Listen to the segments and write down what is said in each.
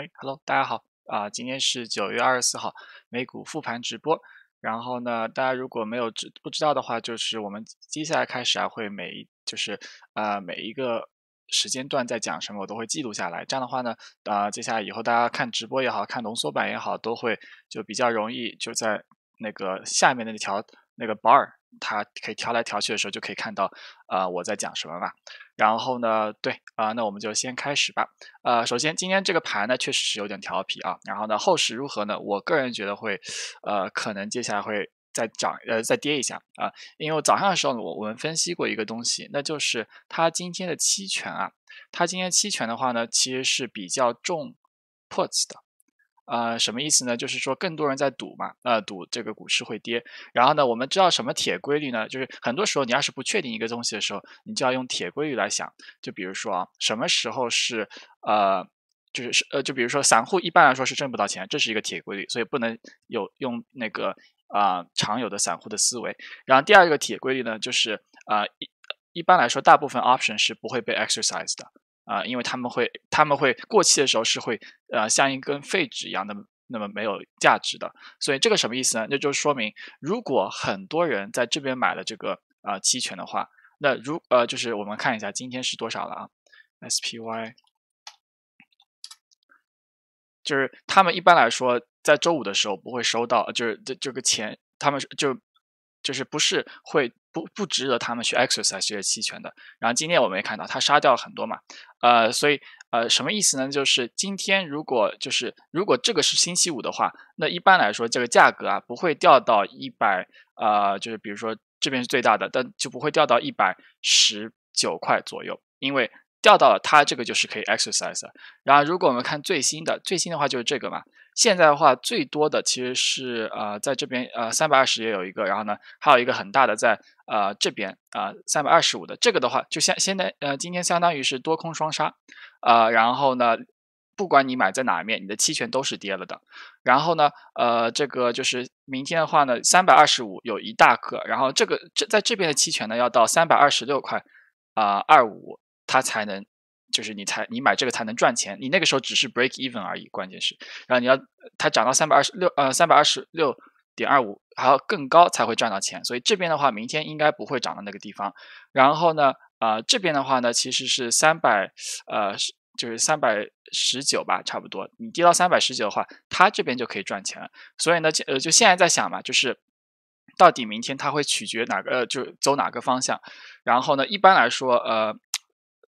哎，hello，大家好啊！今天是九月二十四号，美股复盘直播。然后呢，大家如果没有知不知道的话，就是我们接下来开始啊，会每一就是呃每一个时间段在讲什么，我都会记录下来。这样的话呢，啊，接下来以后大家看直播也好，看浓缩版也好，都会就比较容易就在那个下面那条。那个 bar 它可以调来调去的时候就可以看到，呃，我在讲什么嘛。然后呢，对啊，那我们就先开始吧。呃，首先今天这个盘呢确实是有点调皮啊。然后呢，后市如何呢？我个人觉得会，呃，可能接下来会再涨，呃，再跌一下啊。因为早上的时候我我们分析过一个东西，那就是它今天的期权啊，它今天期权的话呢其实是比较重 put s 的。呃，什么意思呢？就是说更多人在赌嘛，呃，赌这个股市会跌。然后呢，我们知道什么铁规律呢？就是很多时候你要是不确定一个东西的时候，你就要用铁规律来想。就比如说啊，什么时候是呃，就是是呃，就比如说散户一般来说是挣不到钱，这是一个铁规律，所以不能有用那个啊常有的散户的思维。然后第二个铁规律呢，就是呃一一般来说大部分 option 是不会被 e x e r c i s e 的。啊，因为他们会，他们会过期的时候是会，呃，像一根废纸一样，那么那么没有价值的。所以这个什么意思呢？那就说明，如果很多人在这边买了这个啊期权的话，那如呃，就是我们看一下今天是多少了啊？SPY，就是他们一般来说在周五的时候不会收到，就是这这个钱，他们是就就是不是会。不不值得他们去 exercise 这些期权的。然后今天我们也看到，他杀掉了很多嘛，呃，所以呃什么意思呢？就是今天如果就是如果这个是星期五的话，那一般来说这个价格啊不会掉到一百，呃，就是比如说这边是最大的，但就不会掉到一百十九块左右，因为掉到了它这个就是可以 exercise 的。然后如果我们看最新的，最新的话就是这个嘛。现在的话，最多的其实是呃，在这边呃三百二十也有一个，然后呢，还有一个很大的在呃这边啊三百二十五的这个的话，就相现在呃今天相当于是多空双杀，啊，然后呢，不管你买在哪一面，你的期权都是跌了的。然后呢，呃，这个就是明天的话呢，三百二十五有一大个，然后这个这在这边的期权呢要到三百二十六块啊二五它才能。就是你才你买这个才能赚钱，你那个时候只是 break even 而已，关键是，然后你要它涨到三百二十六呃三百二十六点二五还要更高才会赚到钱，所以这边的话明天应该不会涨到那个地方，然后呢啊这边的话呢其实是三百呃就是三百十九吧差不多，你跌到三百十九的话，它这边就可以赚钱了，所以呢呃就现在在想嘛，就是到底明天它会取决哪个呃，就走哪个方向，然后呢一般来说呃。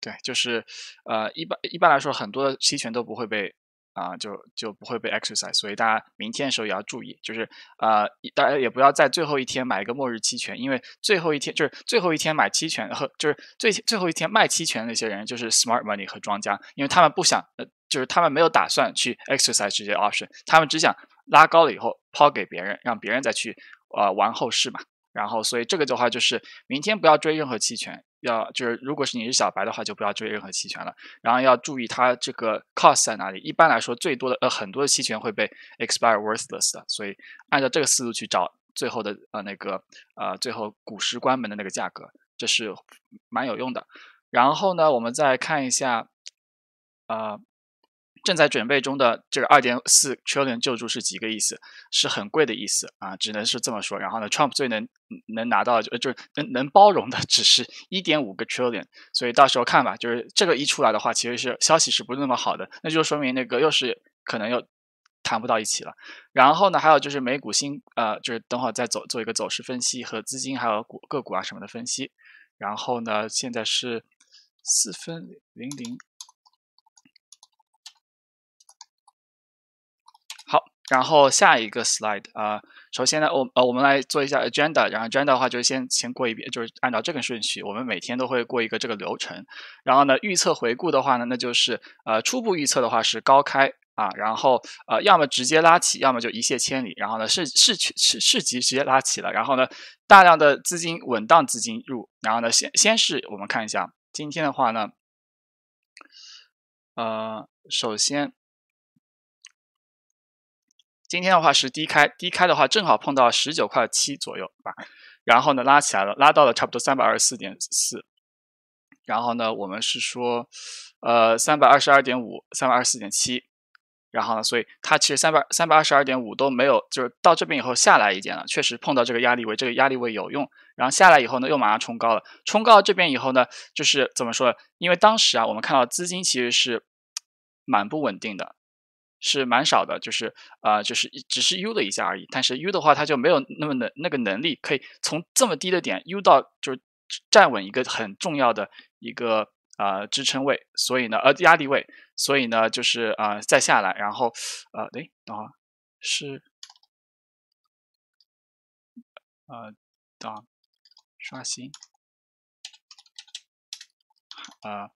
对，就是，呃，一般一般来说，很多期权都不会被啊，就就不会被 exercise，所以大家明天的时候也要注意，就是呃，大家也不要在最后一天买一个末日期权，因为最后一天就是最后一天买期权，和就是最最后一天卖期权那些人就是 smart money 和庄家，因为他们不想，就是他们没有打算去 exercise 这些 option，他们只想拉高了以后抛给别人，让别人再去啊玩后市嘛。然后，所以这个的话就是明天不要追任何期权。要就是，如果是你是小白的话，就不要追任何期权了。然后要注意它这个 cost 在哪里。一般来说，最多的呃很多的期权会被 expire worthless，的，所以按照这个思路去找最后的呃那个呃最后股市关门的那个价格，这是蛮有用的。然后呢，我们再看一下，呃。正在准备中的这个二点四 trillion 救助是几个意思？是很贵的意思啊，只能是这么说。然后呢，Trump 最能能拿到就就是能能包容的，只是一点五个 trillion，所以到时候看吧。就是这个一出来的话，其实是消息是不是那么好的，那就说明那个又是可能又谈不到一起了。然后呢，还有就是美股新呃，就是等会儿再走做一个走势分析和资金还有股个股啊什么的分析。然后呢，现在是四分零零。然后下一个 slide 啊，首先呢，我呃，我们来做一下 agenda。然后 agenda 的话，就先先过一遍，就是按照这个顺序，我们每天都会过一个这个流程。然后呢，预测回顾的话呢，那就是呃，初步预测的话是高开啊，然后呃，要么直接拉起，要么就一泻千里。然后呢，市市区市市集直接拉起了。然后呢，大量的资金、稳当资金入。然后呢，先先是我们看一下今天的话呢，呃，首先。今天的话是低开，低开的话正好碰到十九块七左右吧，然后呢拉起来了，拉到了差不多三百二十四点四，然后呢，我们是说，呃，三百二十二点五，三百二十四点七，然后呢，所以它其实三百三百二十二点五都没有，就是到这边以后下来一点了，确实碰到这个压力位，这个压力位有用，然后下来以后呢又马上冲高了，冲高这边以后呢，就是怎么说呢？因为当时啊，我们看到资金其实是蛮不稳定的。是蛮少的，就是啊，就是只是 U 了一下而已。但是 U 的话，它就没有那么能那个能力，可以从这么低的点 U 到，就是站稳一个很重要的一个呃支撑位，所以呢，呃压力位，所以呢，就是啊再下来，然后呃，哎，等会儿是呃等刷新啊，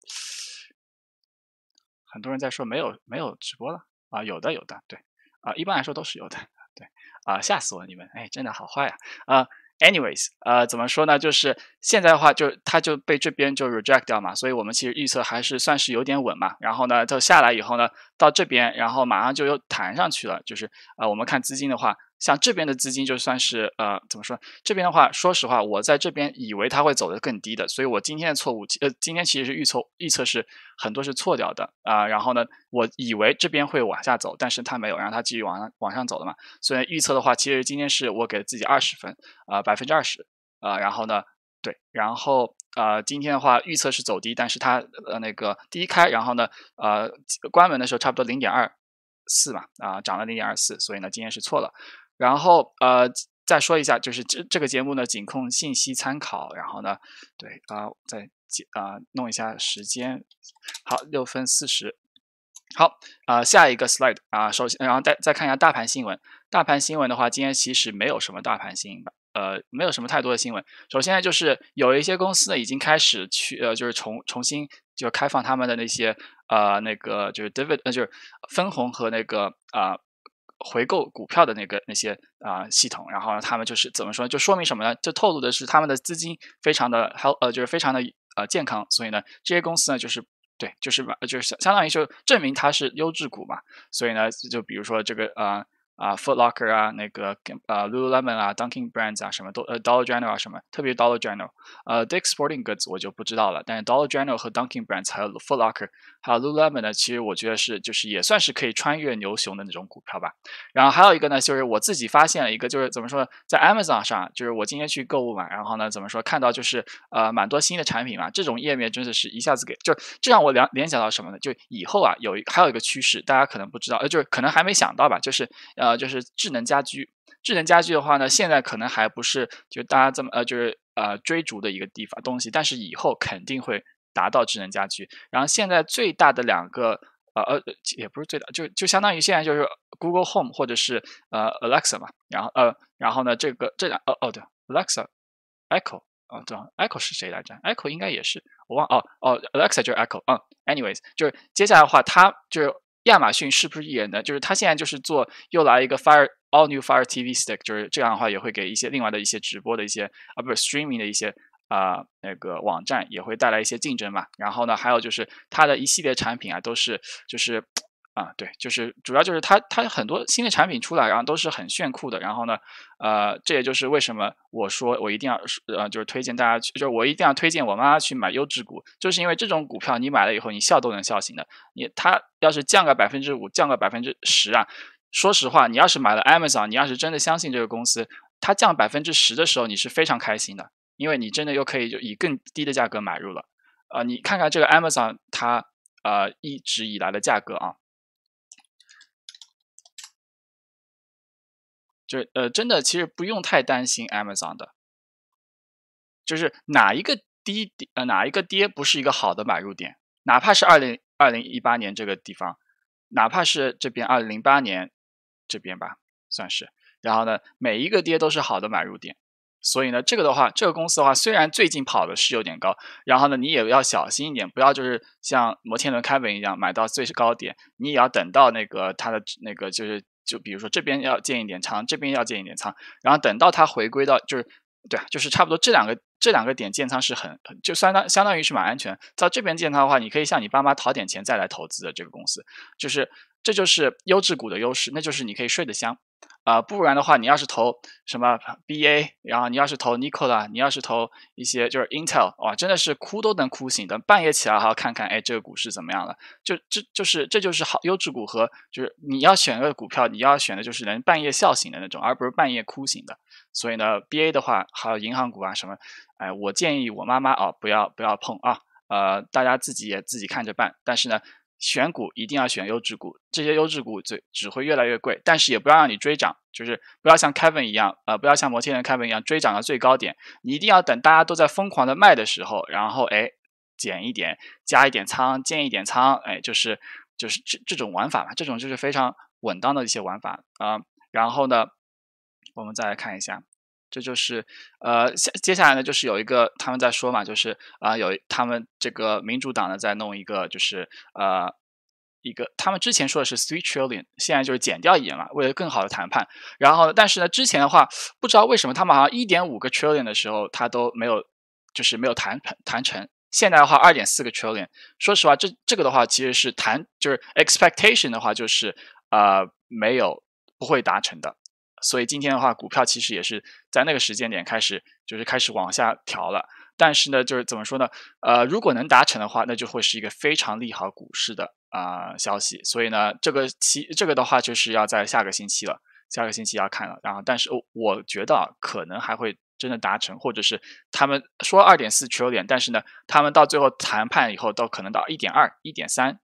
很多人在说没有没有直播了。啊，有的有的，对，啊，一般来说都是有的，对，啊，吓死我你们，哎，真的好坏啊，啊，anyways，呃，怎么说呢，就是现在的话就它就被这边就 reject 掉嘛，所以我们其实预测还是算是有点稳嘛，然后呢，就下来以后呢，到这边，然后马上就又弹上去了，就是啊，我们看资金的话。像这边的资金就算是呃怎么说，这边的话，说实话，我在这边以为它会走得更低的，所以我今天的错误，呃，今天其实是预测预测是很多是错掉的啊。然后呢，我以为这边会往下走，但是它没有，然后它继续往上往上走的嘛。所以预测的话，其实今天是我给自己二十分啊，百分之二十啊。然后呢，对，然后呃，今天的话预测是走低，但是它呃那个低开，然后呢呃关门的时候差不多零点二四嘛啊涨了零点二四，所以呢今天是错了。然后呃再说一下，就是这这个节目呢仅供信息参考。然后呢，对啊再啊弄一下时间，好六分四十。好啊下一个 slide 啊首先然后再再看一下大盘新闻。大盘新闻的话，今天其实没有什么大盘新呃没有什么太多的新闻。首先就是有一些公司呢已经开始去呃就是重重新就开放他们的那些呃那个就是 d i v i d 那呃就是分红和那个啊。回购股票的那个那些啊系统，然后他们就是怎么说？就说明什么呢？就透露的是他们的资金非常的，还有呃，就是非常的呃健康。所以呢，这些公司呢，就是对，就是就是相当于就证明它是优质股嘛。所以呢，就比如说这个啊。啊，Footlocker 啊，那个啊 l u l u l e m o n 啊，Dunkin' Brands 啊，什么都，呃，Dollar General 啊，什么，特别 Dollar General，呃 d i c k s p o r t i n g Goods 我就不知道了，但是 Dollar General 和 Dunkin' Brands 还有 Footlocker 还有 Lululemon 呢，其实我觉得是就是也算是可以穿越牛熊的那种股票吧。然后还有一个呢，就是我自己发现了一个，就是怎么说，在 Amazon 上，就是我今天去购物嘛，然后呢，怎么说看到就是呃，蛮多新的产品嘛，这种页面真的是一下子给，就这让我联联想到什么呢？就以后啊，有一还有一个趋势，大家可能不知道，呃，就是可能还没想到吧，就是。呃，就是智能家居。智能家居的话呢，现在可能还不是就大家这么呃，就是呃追逐的一个地方东西，但是以后肯定会达到智能家居。然后现在最大的两个呃呃，也不是最大，就就相当于现在就是 Google Home 或者是呃 Alexa 嘛。然后呃，然后呢，这个这两哦哦对，Alexa Echo 哦对，Echo 是谁来着？Echo 应该也是我忘哦哦，Alexa 就是 Echo 嗯。Anyways，就是接下来的话，它就是。亚马逊是不是也能？就是它现在就是做又来一个 Fire All New Fire TV Stick，就是这样的话也会给一些另外的一些直播的一些啊，不是 Streaming 的一些啊那个网站也会带来一些竞争嘛。然后呢，还有就是它的一系列产品啊，都是就是。啊，对，就是主要就是它，它很多新的产品出来啊，都是很炫酷的。然后呢，呃，这也就是为什么我说我一定要呃，就是推荐大家去，就是我一定要推荐我妈去买优质股，就是因为这种股票你买了以后，你笑都能笑醒的。你它要是降个百分之五，降个百分之十啊，说实话，你要是买了 Amazon，你要是真的相信这个公司，它降百分之十的时候，你是非常开心的，因为你真的又可以就以更低的价格买入了。啊，你看看这个 Amazon，它呃一直以来的价格啊。就是呃，真的，其实不用太担心 Amazon 的，就是哪一个低呃哪一个跌，不是一个好的买入点，哪怕是二零二零一八年这个地方，哪怕是这边二零零八年这边吧，算是。然后呢，每一个跌都是好的买入点，所以呢，这个的话，这个公司的话，虽然最近跑的是有点高，然后呢，你也要小心一点，不要就是像摩天轮 i 文一样买到最高点，你也要等到那个它的那个就是。就比如说这边要建一点仓，这边要建一点仓，然后等到它回归到就是，对就是差不多这两个这两个点建仓是很，就相当相当于是蛮安全。到这边建仓的话，你可以向你爸妈讨点钱再来投资的这个公司，就是这就是优质股的优势，那就是你可以睡得香。啊，不然的话，你要是投什么 BA，然后你要是投 Niko 了，你要是投一些就是 Intel，哇，真的是哭都能哭醒的，半夜起来还要看看，哎，这个股市怎么样了？就这，就是这就是好优质股和就是你要选个股票，你要选的就是能半夜笑醒的那种，而不是半夜哭醒的。所以呢，BA 的话还有银行股啊什么，哎，我建议我妈妈哦不要不要碰啊，呃，大家自己也自己看着办，但是呢。选股一定要选优质股，这些优质股最只会越来越贵，但是也不要让你追涨，就是不要像凯文一样，呃，不要像摩天轮凯文一样追涨到最高点，你一定要等大家都在疯狂的卖的时候，然后哎减一点，加一点仓，建一点仓，哎，就是就是这这种玩法嘛，这种就是非常稳当的一些玩法啊。然后呢，我们再来看一下。这就是，呃，下接下来呢，就是有一个他们在说嘛，就是啊，有他们这个民主党呢在弄一个，就是呃，一个他们之前说的是 three trillion，现在就是减掉一点了，为了更好的谈判。然后，但是呢，之前的话不知道为什么他们好像一点五个 trillion 的时候他都没有，就是没有谈谈成。现在的话二点四个 trillion，说实话，这这个的话其实是谈就是 expectation 的话就是呃没有不会达成的。所以今天的话，股票其实也是在那个时间点开始，就是开始往下调了。但是呢，就是怎么说呢？呃，如果能达成的话，那就会是一个非常利好股市的啊消息。所以呢，这个期这个的话，就是要在下个星期了，下个星期要看了。然后，但是哦，我觉得可能还会真的达成，或者是他们说二点四 o 点，但是呢，他们到最后谈判以后，到可能到一点二、一点三，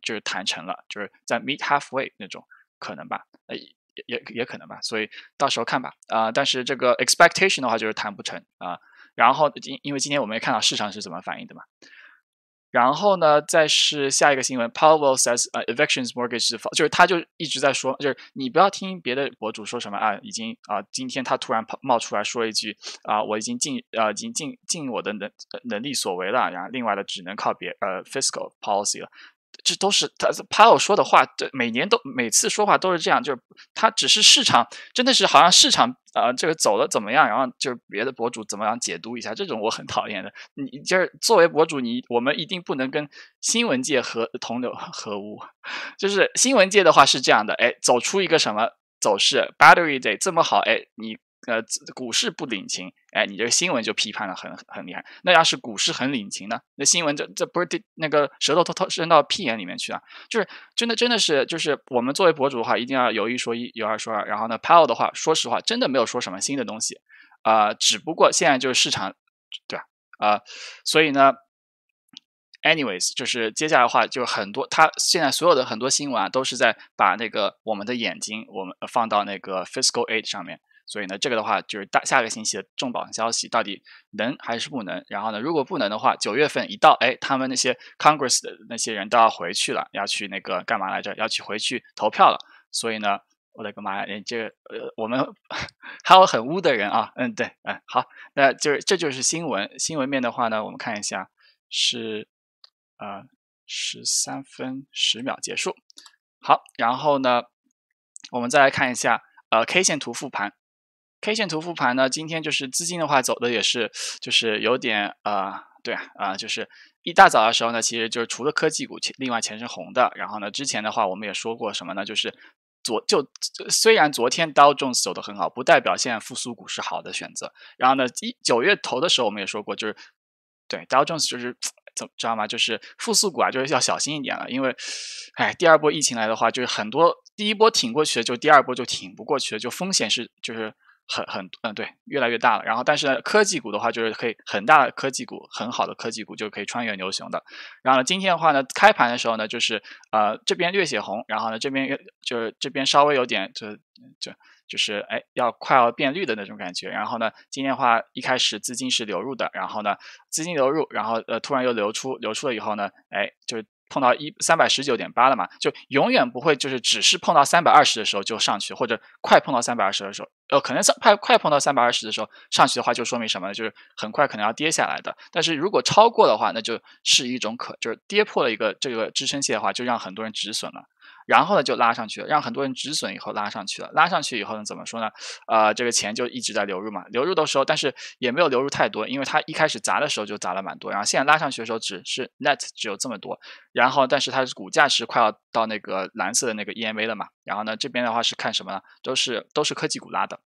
就是谈成了，就是在 meet halfway 那种可能吧？也也也可能吧，所以到时候看吧啊！但是这个 expectation 的话就是谈不成啊。然后因因为今天我们也看到市场是怎么反应的嘛。然后呢，再是下一个新闻，Powell says，呃，evictions mortgage 就是他就一直在说，就是你不要听别的博主说什么啊，已经啊，今天他突然冒冒出来说一句啊，我已经尽呃已经尽尽我的能能力所为了，然后另外的只能靠别呃 fiscal policy 了。这都是他 p a l 说的话，对，每年都每次说话都是这样，就是他只是市场真的是好像市场啊，这个走的怎么样？然后就是别的博主怎么样解读一下，这种我很讨厌的。你就是作为博主，你我们一定不能跟新闻界和同流合污。就是新闻界的话是这样的，哎，走出一个什么走势？Battery Day 这么好，哎，你。呃，股市不领情，哎，你这个新闻就批判了很很厉害。那要是股市很领情呢？那新闻这这不是那个舌头偷偷伸到屁眼里面去了？就是真的真的是就是我们作为博主的话，一定要有一说一，有二说二。然后呢 p a l 的话，说实话，真的没有说什么新的东西啊。只不过现在就是市场，对吧？啊，所以呢，anyways，就是接下来的话，就很多他现在所有的很多新闻啊，都是在把那个我们的眼睛我们放到那个 Fiscal Aid 上面。所以呢，这个的话就是大下个星期的重磅消息到底能还是不能？然后呢，如果不能的话，九月份一到，哎，他们那些 Congress 的那些人都要回去了，要去那个干嘛来着？要去回去投票了。所以呢，我的个妈呀，哎，这呃，我们 还有很污的人啊。嗯，对，嗯，好，那就是这就是新闻新闻面的话呢，我们看一下是呃十三分十秒结束。好，然后呢，我们再来看一下呃 K 线图复盘。K 线图复盘呢，今天就是资金的话走的也是，就是有点啊，对啊啊，就是一大早的时候呢，其实就是除了科技股，另外全是红的。然后呢，之前的话我们也说过什么呢？就是昨就虽然昨天 Jones 走的很好，不代表现在复苏股是好的选择。然后呢，一九月头的时候我们也说过，就是对 Jones 就是 怎么知道吗？就是复苏股啊，就是要小心一点了。因为哎，第二波疫情来的话，就是很多第一波挺过去的，就第二波就挺不过去了，就风险是就是。很很嗯对，越来越大了。然后但是呢，科技股的话就是可以很大科技股很好的科技股就可以穿越牛熊的。然后呢，今天的话呢，开盘的时候呢，就是呃这边略显红，然后呢这边就这边稍微有点就就就是哎要快要变绿的那种感觉。然后呢，今天的话一开始资金是流入的，然后呢资金流入，然后呃突然又流出，流出了以后呢，哎就是。碰到一三百十九点八了嘛，就永远不会就是只是碰到三百二十的时候就上去，或者快碰到三百二十的时候，呃，可能快快碰到三百二十的时候上去的话，就说明什么？呢？就是很快可能要跌下来的。但是如果超过的话，那就是一种可就是跌破了一个这个支撑线的话，就让很多人止损了。然后呢，就拉上去了，让很多人止损以后拉上去了。拉上去以后呢，怎么说呢？呃，这个钱就一直在流入嘛。流入的时候，但是也没有流入太多，因为它一开始砸的时候就砸了蛮多。然后现在拉上去的时候，只是 net 只有这么多。然后，但是它的股价是快要到那个蓝色的那个 E M A 了嘛。然后呢，这边的话是看什么呢？都是都是科技股拉的。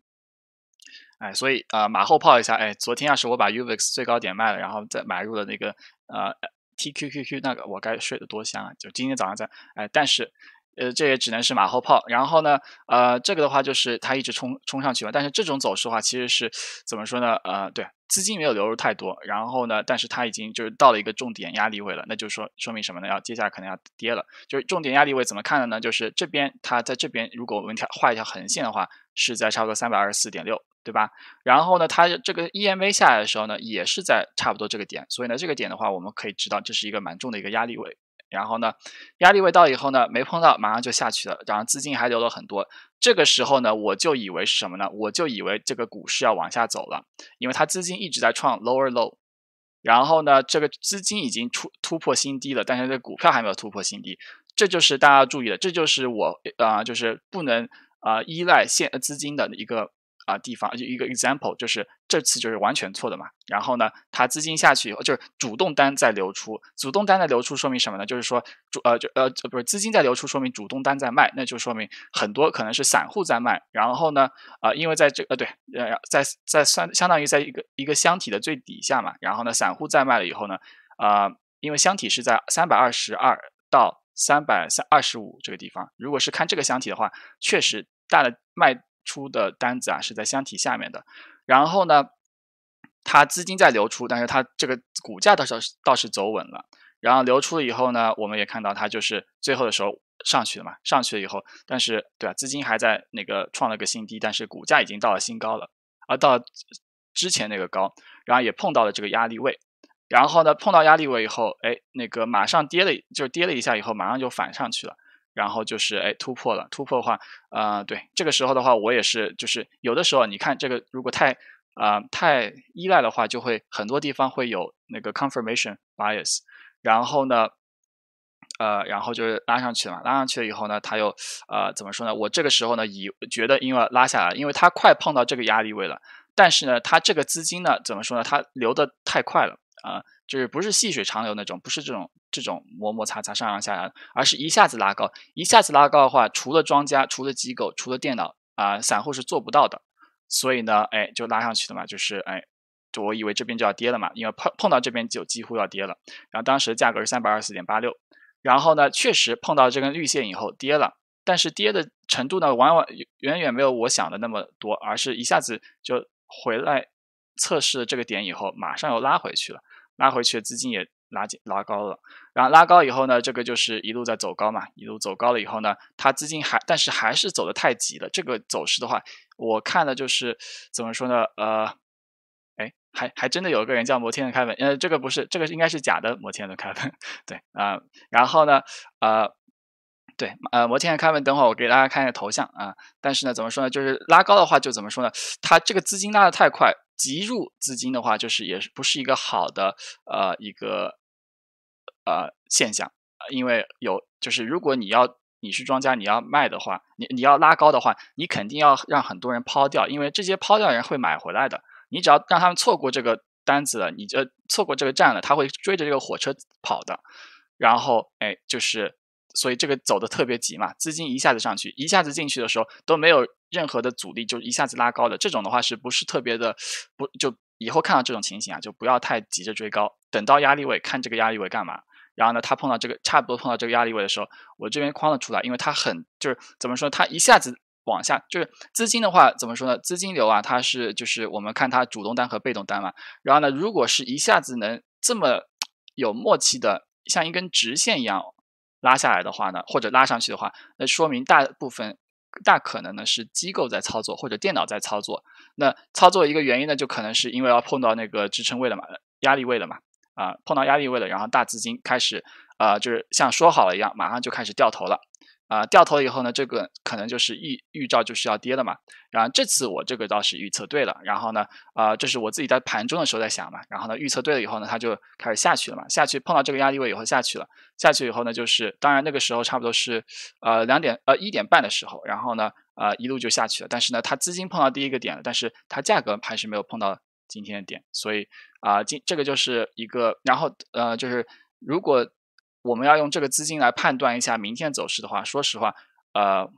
哎，所以呃，马后炮一下，哎，昨天要是我把 U V X 最高点卖了，然后再买入了那个呃 T Q Q Q 那个，我该睡得多香啊！就今天早上在哎，但是。呃，这也只能是马后炮。然后呢，呃，这个的话就是它一直冲冲上去嘛。但是这种走势的话，其实是怎么说呢？呃，对，资金没有流入太多。然后呢，但是它已经就是到了一个重点压力位了。那就是说，说明什么呢？要接下来可能要跌了。就是重点压力位怎么看的呢？就是这边它在这边，如果我们条画一条横线的话，是在差不多三百二十四点六，对吧？然后呢，它这个 e m a 下来的时候呢，也是在差不多这个点。所以呢，这个点的话，我们可以知道这是一个蛮重的一个压力位。然后呢，压力位到以后呢，没碰到，马上就下去了。然后资金还留了很多。这个时候呢，我就以为是什么呢？我就以为这个股市要往下走了，因为它资金一直在创 lower low。然后呢，这个资金已经出突破新低了，但是这股票还没有突破新低。这就是大家要注意的，这就是我啊，就是不能啊依赖现资金的一个。啊，地方就一个 example，就是这次就是完全错的嘛。然后呢，它资金下去以后，就是主动单在流出，主动单在流出说明什么呢？就是说主呃就呃不是资金在流出，说明主动单在卖，那就说明很多可能是散户在卖。然后呢，呃，因为在这呃对呃在在算相当于在一个一个箱体的最底下嘛。然后呢，散户在卖了以后呢，啊，因为箱体是在三百二十二到三百三二十五这个地方，如果是看这个箱体的话，确实大的卖。出的单子啊是在箱体下面的，然后呢，它资金在流出，但是它这个股价倒是倒是走稳了。然后流出了以后呢，我们也看到它就是最后的时候上去了嘛，上去了以后，但是对吧，资金还在那个创了个新低，但是股价已经到了新高了，而到之前那个高，然后也碰到了这个压力位，然后呢碰到压力位以后，哎，那个马上跌了，就跌了一下以后，马上就反上去了。然后就是哎，突破了。突破的话，啊，对，这个时候的话，我也是，就是有的时候，你看这个，如果太啊太依赖的话，就会很多地方会有那个 confirmation bias。然后呢，呃，然后就是拉上去了，拉上去了以后呢，它又呃怎么说呢？我这个时候呢，以觉得因为拉下来，因为它快碰到这个压力位了。但是呢，它这个资金呢，怎么说呢？它流的太快了。呃，就是不是细水长流那种，不是这种这种磨磨擦擦上扬下扬，而是一下子拉高。一下子拉高的话，除了庄家、除了机构、除了电脑啊，散户是做不到的。所以呢，哎，就拉上去的嘛，就是哎，就我以为这边就要跌了嘛，因为碰碰到这边就几乎要跌了。然后当时价格是三百二十四点八六，然后呢，确实碰到这根绿线以后跌了，但是跌的程度呢，往往远远没有我想的那么多，而是一下子就回来测试这个点以后，马上又拉回去了。拉回去的资金也拉紧，拉高了，然后拉高以后呢，这个就是一路在走高嘛，一路走高了以后呢，它资金还但是还是走的太急了。这个走势的话，我看的就是怎么说呢？呃，哎，还还真的有一个人叫摩天的开文，呃，这个不是，这个应该是假的摩天的开文，对啊。然后呢，呃。对，呃，摩天的开门，等会儿我给大家看一下头像啊。但是呢，怎么说呢？就是拉高的话，就怎么说呢？它这个资金拉的太快，急入资金的话，就是也是不是一个好的呃一个呃现象。因为有，就是如果你要你是庄家，你要卖的话，你你要拉高的话，你肯定要让很多人抛掉，因为这些抛掉的人会买回来的。你只要让他们错过这个单子了，你就错过这个站了，他会追着这个火车跑的。然后，哎，就是。所以这个走的特别急嘛，资金一下子上去，一下子进去的时候都没有任何的阻力，就一下子拉高的。这种的话是不是特别的不？就以后看到这种情形啊，就不要太急着追高，等到压力位看这个压力位干嘛？然后呢，他碰到这个差不多碰到这个压力位的时候，我这边框了出来，因为它很就是怎么说，它一下子往下就是资金的话怎么说呢？资金流啊，它是就是我们看它主动单和被动单嘛。然后呢，如果是一下子能这么有默契的像一根直线一样。拉下来的话呢，或者拉上去的话，那说明大部分大可能呢是机构在操作，或者电脑在操作。那操作一个原因呢，就可能是因为要碰到那个支撑位了嘛，压力位了嘛，啊，碰到压力位了，然后大资金开始，啊，就是像说好了一样，马上就开始掉头了。啊，掉头了以后呢，这个可能就是预预兆就是要跌了嘛。然后这次我这个倒是预测对了。然后呢，啊，这是我自己在盘中的时候在想嘛。然后呢，预测对了以后呢，它就开始下去了嘛。下去碰到这个压力位以后下去了，下去以后呢，就是当然那个时候差不多是呃两点呃一点半的时候。然后呢，呃一路就下去了。但是呢，它资金碰到第一个点了，但是它价格还是没有碰到今天的点。所以啊，今这个就是一个，然后呃就是如果。我们要用这个资金来判断一下明天走势的话，说实话，呃，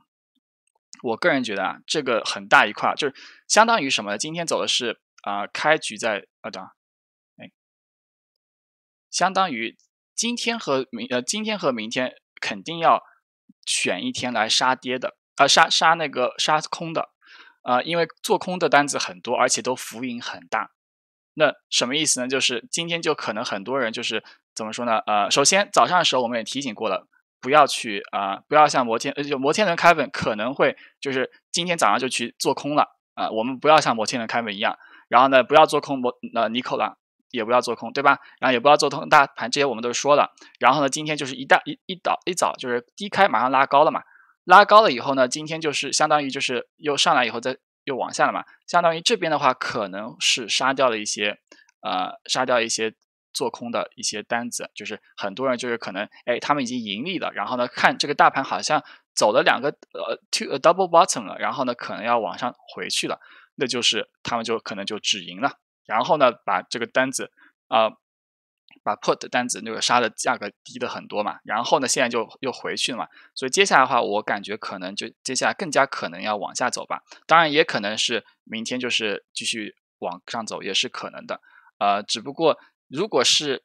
我个人觉得啊，这个很大一块就是相当于什么？呢？今天走的是啊，开局在啊，等，哎，相当于今天和明呃，今天和明天肯定要选一天来杀跌的啊，杀杀那个杀空的啊，因为做空的单子很多，而且都浮盈很大。那什么意思呢？就是今天就可能很多人就是。怎么说呢？呃，首先早上的时候我们也提醒过了，不要去啊，不要像摩天呃，就摩天轮开本可能会就是今天早上就去做空了啊。我们不要像摩天轮开本一样，然后呢，不要做空摩呃尼克了，也不要做空，对吧？然后也不要做空大盘，这些我们都说了。然后呢，今天就是一大一一早一早就是低开，马上拉高了嘛，拉高了以后呢，今天就是相当于就是又上来以后再又往下了嘛，相当于这边的话可能是杀掉了一些呃，杀掉一些。做空的一些单子，就是很多人就是可能，哎，他们已经盈利了，然后呢，看这个大盘好像走了两个呃，to a double bottom 了，然后呢，可能要往上回去了，那就是他们就可能就止盈了，然后呢，把这个单子啊，把 put 单子那个杀的价格低的很多嘛，然后呢，现在就又回去了嘛，所以接下来的话，我感觉可能就接下来更加可能要往下走吧，当然也可能是明天就是继续往上走也是可能的，呃，只不过。如果是，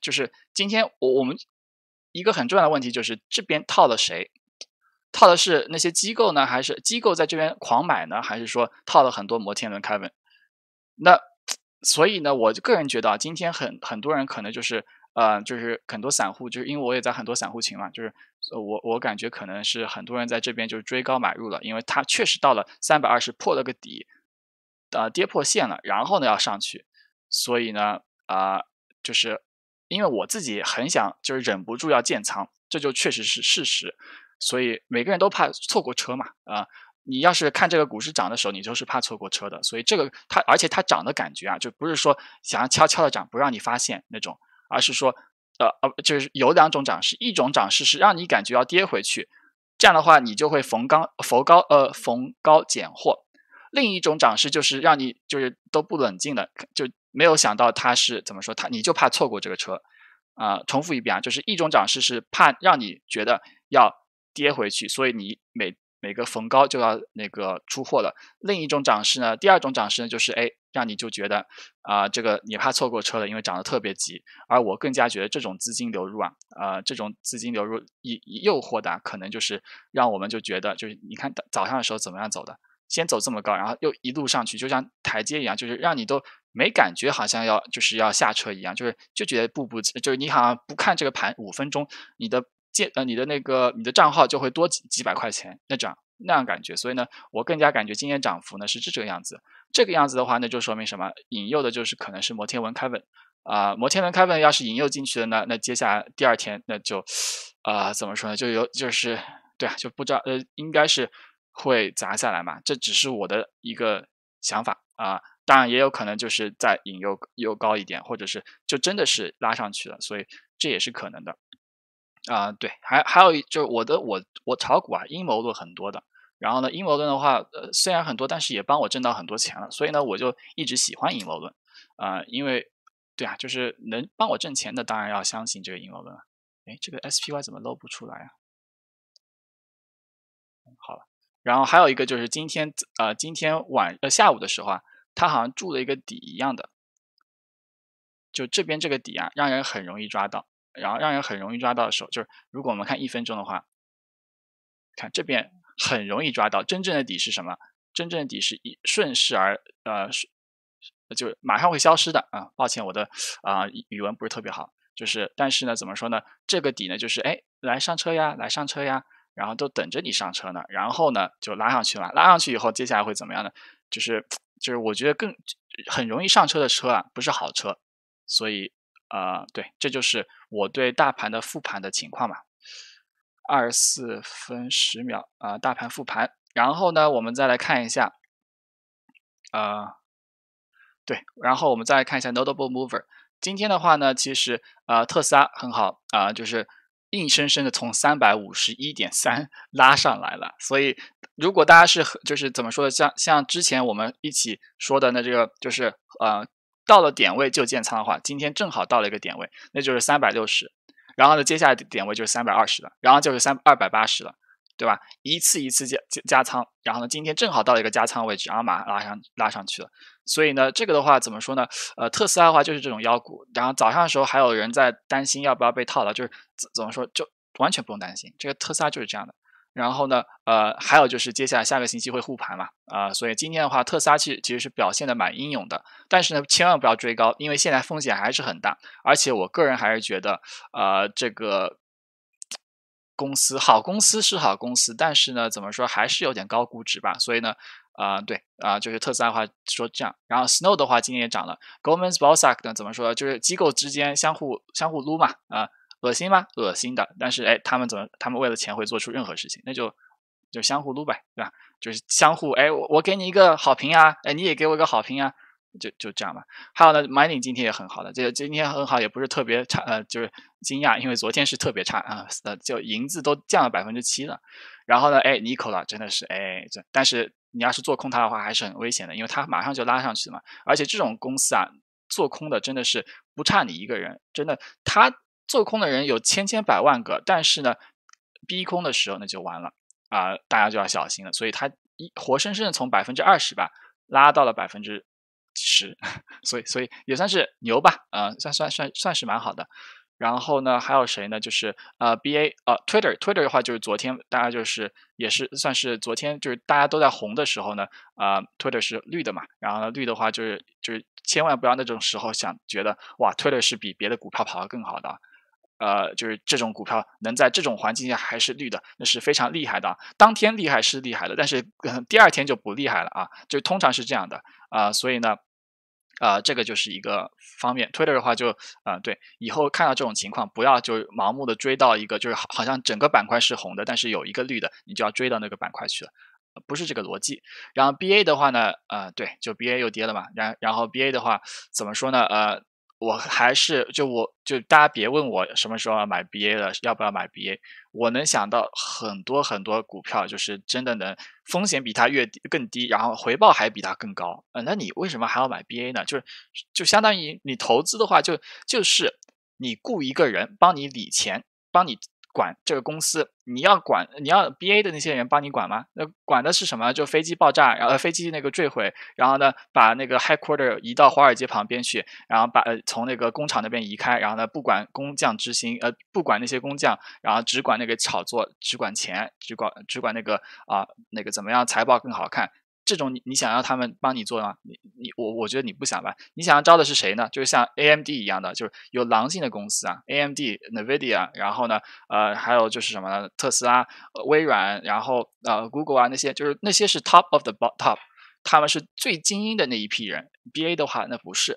就是今天我我们一个很重要的问题就是这边套了谁？套的是那些机构呢，还是机构在这边狂买呢？还是说套了很多摩天轮？Kevin，那所以呢，我个人觉得啊，今天很很多人可能就是呃，就是很多散户，就是因为我也在很多散户群嘛，就是我我感觉可能是很多人在这边就是追高买入了，因为它确实到了三百二十破了个底，呃，跌破线了，然后呢要上去，所以呢。啊，就是，因为我自己很想，就是忍不住要建仓，这就确实是事实。所以每个人都怕错过车嘛，呃，你要是看这个股市涨的时候，你就是怕错过车的。所以这个它，而且它涨的感觉啊，就不是说想要悄悄的涨不让你发现那种，而是说，呃呃，就是有两种涨势，一种涨势是让你感觉要跌回去，这样的话你就会逢高逢高呃逢高减货；另一种涨势就是让你就是都不冷静的就。没有想到他是怎么说，他你就怕错过这个车，啊，重复一遍啊，就是一种涨势是怕让你觉得要跌回去，所以你每每个逢高就要那个出货了。另一种涨势呢，第二种涨势呢就是哎，让你就觉得啊，这个你怕错过车了，因为涨得特别急。而我更加觉得这种资金流入啊，呃，这种资金流入以诱惑的可能就是让我们就觉得就是你看早上的时候怎么样走的。先走这么高，然后又一路上去，就像台阶一样，就是让你都没感觉，好像要就是要下车一样，就是就觉得步步就是你好像不看这个盘五分钟，你的建呃你的那个你的账号就会多几几百块钱，那这样那样感觉，所以呢，我更加感觉今天涨幅呢是这个样子，这个样子的话，那就说明什么？引诱的就是可能是摩天轮开文啊，摩天轮开文要是引诱进去的呢，那接下来第二天那就啊怎么说呢？就有就是对啊，就不知道呃应该是。会砸下来嘛？这只是我的一个想法啊，当然也有可能就是再引诱又高一点，或者是就真的是拉上去了，所以这也是可能的啊。对，还还有一就是我的我我炒股啊，阴谋论很多的。然后呢，阴谋论的话，呃，虽然很多，但是也帮我挣到很多钱了。所以呢，我就一直喜欢阴谋论啊，因为对啊，就是能帮我挣钱的，当然要相信这个阴谋论了。哎，这个 SPY 怎么露不出来啊？好了。然后还有一个就是今天呃今天晚呃下午的时候啊，它好像筑了一个底一样的，就这边这个底啊，让人很容易抓到，然后让人很容易抓到的时候，就是如果我们看一分钟的话，看这边很容易抓到，真正的底是什么？真正的底是一顺势而呃，就马上会消失的啊。抱歉，我的啊语文不是特别好，就是但是呢，怎么说呢？这个底呢，就是哎，来上车呀，来上车呀。然后都等着你上车呢，然后呢就拉上去了，拉上去以后接下来会怎么样呢？就是就是我觉得更很容易上车的车啊，不是好车，所以啊，对，这就是我对大盘的复盘的情况嘛。二四分十秒啊，大盘复盘，然后呢，我们再来看一下，呃，对，然后我们再来看一下 Notable Mover，今天的话呢，其实啊，特斯拉很好啊，就是。硬生生的从三百五十一点三拉上来了，所以如果大家是就是怎么说的，像像之前我们一起说的那这个就是呃到了点位就建仓的话，今天正好到了一个点位，那就是三百六十，然后呢接下来点位就是三百二十了，然后就是三二百八十了。对吧？一次一次加加仓，然后呢，今天正好到了一个加仓位置，然后马上拉上拉上去了。所以呢，这个的话怎么说呢？呃，特斯拉的话就是这种妖股。然后早上的时候还有人在担心要不要被套了，就是怎怎么说就完全不用担心，这个特斯拉就是这样的。然后呢，呃，还有就是接下来下个星期会护盘嘛，啊，所以今天的话特斯拉其实其实是表现的蛮英勇的。但是呢，千万不要追高，因为现在风险还是很大。而且我个人还是觉得，呃，这个。公司好公司是好公司，但是呢，怎么说还是有点高估值吧？所以呢，啊，对啊，就是特斯拉的话说这样，然后 Snow 的话今天也涨了，Goldman s b a c k 呢怎么说？就是机构之间相互相互撸嘛，啊，恶心吗？恶心的，但是哎，他们怎么他们为了钱会做出任何事情？那就就相互撸呗，对吧？就是相互哎，我给你一个好评啊，哎，你也给我一个好评啊。就就这样吧。还有呢，Mining 今天也很好的，个今天很好，也不是特别差。呃，就是惊讶，因为昨天是特别差啊，呃，就银子都降了百分之七了。然后呢，哎，Nicola 真的是哎，但是你要是做空它的话，还是很危险的，因为它马上就拉上去了嘛。而且这种公司啊，做空的真的是不差你一个人，真的，他做空的人有千千百万个，但是呢，逼空的时候那就完了啊，大家就要小心了。所以它一活生生的从百分之二十吧，拉到了百分之。十，所以所以也算是牛吧，啊，算算算算是蛮好的。然后呢，还有谁呢？就是呃，B A，呃，Twitter，Twitter 的话就是昨天大家就是也是算是昨天就是大家都在红的时候呢，啊，Twitter 是绿的嘛。然后呢，绿的话就是就是千万不要那种时候想觉得哇，Twitter 是比别的股票跑得更好的，呃，就是这种股票能在这种环境下还是绿的，那是非常厉害的。当天厉害是厉害的，但是第二天就不厉害了啊，就通常是这样的啊。所以呢。啊，这个就是一个方面，推 r 的话就啊，对，以后看到这种情况，不要就盲目的追到一个，就是好好像整个板块是红的，但是有一个绿的，你就要追到那个板块去了，不是这个逻辑。然后 B A 的话呢，呃，对，就 B A 又跌了嘛，然然后 B A 的话怎么说呢？呃。我还是就我就大家别问我什么时候要买 BA 了，要不要买 BA？我能想到很多很多股票，就是真的能风险比它越更低，然后回报还比它更高。嗯，那你为什么还要买 BA 呢？就是就相当于你投资的话，就就是你雇一个人帮你理钱，帮你。管这个公司，你要管你要 B A 的那些人帮你管吗？那管的是什么？就飞机爆炸，然后飞机那个坠毁，然后呢把那个 headquarter 移到华尔街旁边去，然后把呃从那个工厂那边移开，然后呢不管工匠之心，呃不管那些工匠，然后只管那个炒作，只管钱，只管只管那个啊那个怎么样财报更好看。这种你，你想让他们帮你做吗？你你我我觉得你不想吧。你想要招的是谁呢？就是像 AMD 一样的，就是有狼性的公司啊，AMD、NVIDIA，然后呢，呃，还有就是什么呢？特斯拉、微软，然后呃 Google 啊那些，就是那些是 Top of the top，他们是最精英的那一批人。BA 的话，那不是，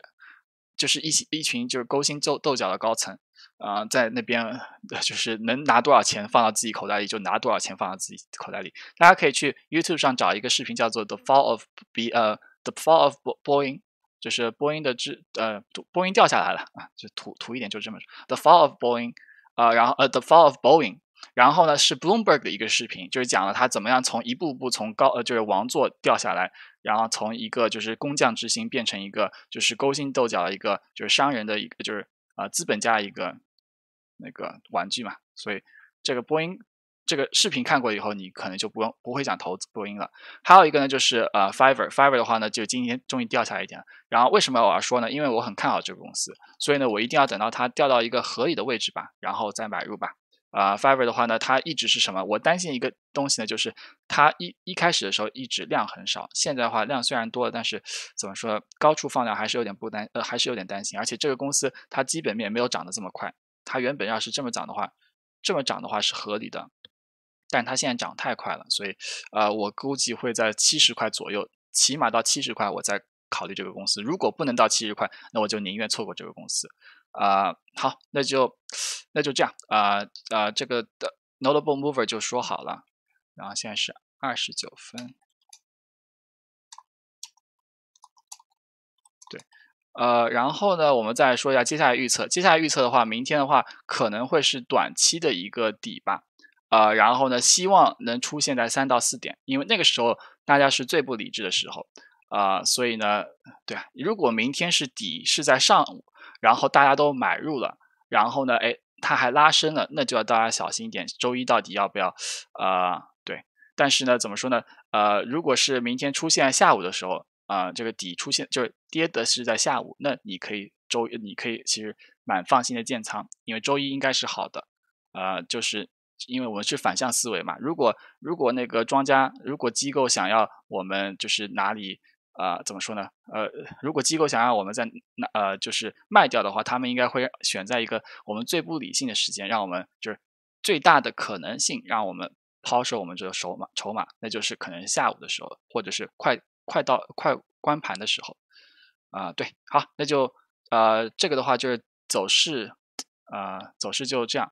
就是一一群就是勾心斗斗角的高层。啊，在那边就是能拿多少钱放到自己口袋里，就拿多少钱放到自己口袋里。大家可以去 YouTube 上找一个视频，叫做《The Fall of B》，呃，《The Fall of Boeing》，就是波音的之，呃，波音掉下来了啊，就土土一点，就这么，《The Fall of Boeing》啊，然后呃，《The Fall of Boeing》，然后呢是 Bloomberg 的一个视频，就是讲了他怎么样从一步步从高，呃，就是王座掉下来，然后从一个就是工匠之心变成一个就是勾心斗角的一个就是商人的一个就是啊资本家一个。那个玩具嘛，所以这个播音这个视频看过以后，你可能就不用不会想投资播音了。还有一个呢，就是呃，Fiverr，Fiverr 的话呢，就今天终于掉下来一点。然后为什么我要说呢？因为我很看好这个公司，所以呢，我一定要等到它掉到一个合理的位置吧，然后再买入吧。啊，Fiverr 的话呢，它一直是什么？我担心一个东西呢，就是它一一开始的时候一直量很少，现在的话量虽然多了，但是怎么说高处放量还是有点不担呃，还是有点担心。而且这个公司它基本面没有涨得这么快。它原本要是这么涨的话，这么涨的话是合理的，但它现在涨太快了，所以，呃，我估计会在七十块左右，起码到七十块，我再考虑这个公司。如果不能到七十块，那我就宁愿错过这个公司。啊，好，那就那就这样啊啊，这个的 notable mover 就说好了。然后现在是二十九分。呃，然后呢，我们再说一下接下来预测。接下来预测的话，明天的话可能会是短期的一个底吧。呃，然后呢，希望能出现在三到四点，因为那个时候大家是最不理智的时候。啊，所以呢，对，如果明天是底是在上午，然后大家都买入了，然后呢，哎，它还拉伸了，那就要大家小心一点。周一到底要不要？呃，对，但是呢，怎么说呢？呃，如果是明天出现下午的时候。啊，这个底出现就是跌的是在下午，那你可以周你可以其实蛮放心的建仓，因为周一应该是好的。啊，就是因为我们是反向思维嘛。如果如果那个庄家如果机构想要我们就是哪里啊怎么说呢？呃，如果机构想让我们在那呃就是卖掉的话，他们应该会选在一个我们最不理性的时间，让我们就是最大的可能性让我们抛售我们这个筹码筹码，那就是可能下午的时候或者是快。快到快关盘的时候，啊，对，好，那就呃，这个的话就是走势，呃，走势就这样。